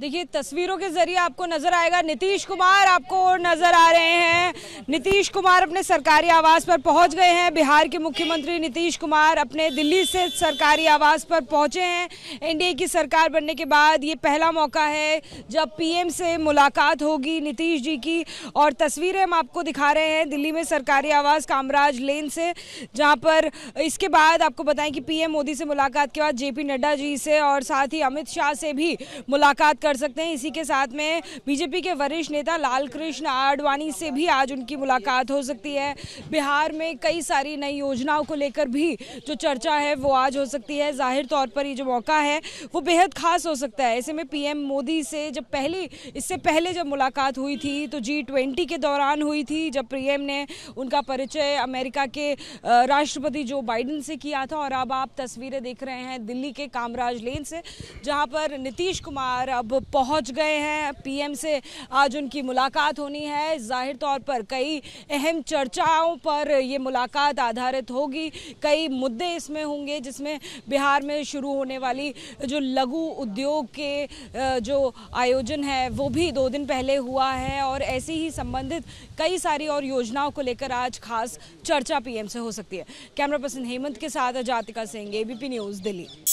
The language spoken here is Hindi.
देखिए तस्वीरों के जरिए आपको नजर आएगा नीतीश कुमार आपको नजर आ रहे हैं नीतीश कुमार अपने सरकारी आवास पर पहुंच गए हैं बिहार के मुख्यमंत्री नीतीश कुमार अपने दिल्ली से सरकारी आवास पर पहुंचे हैं एनडीए की सरकार बनने के बाद ये पहला मौका है जब पीएम से मुलाकात होगी नीतीश जी की और तस्वीरें हम आपको दिखा रहे हैं दिल्ली में सरकारी आवास कामराज लेन से जहाँ पर इसके बाद आपको बताएं कि पी मोदी से मुलाकात के बाद जे नड्डा जी से और साथ ही अमित शाह से भी मुलाकात कर कर सकते हैं इसी के साथ में बीजेपी के वरिष्ठ नेता लाल कृष्ण आडवाणी से भी आज उनकी मुलाकात हो सकती है बिहार में कई सारी नई योजनाओं को लेकर भी जो चर्चा है वो आज हो सकती है जाहिर तौर पर ये जो मौका है वो बेहद खास हो सकता है ऐसे में पीएम मोदी से जब पहली इससे पहले जब मुलाकात हुई थी तो जी ट्वेंटी के दौरान हुई थी जब पीएम ने उनका परिचय अमेरिका के राष्ट्रपति जो बाइडन से किया था और अब आप तस्वीरें देख रहे हैं दिल्ली के कामराज लेन से जहां पर नीतीश कुमार अब पहुंच गए हैं पीएम से आज उनकी मुलाकात होनी है जाहिर तौर पर कई अहम चर्चाओं पर ये मुलाकात आधारित होगी कई मुद्दे इसमें होंगे जिसमें बिहार में शुरू होने वाली जो लघु उद्योग के जो आयोजन है वो भी दो दिन पहले हुआ है और ऐसी ही संबंधित कई सारी और योजनाओं को लेकर आज खास चर्चा पीएम से हो सकती है कैमरा पर्सन हेमंत के साथ अजातिका सिंह एबीपी न्यूज़ दिल्ली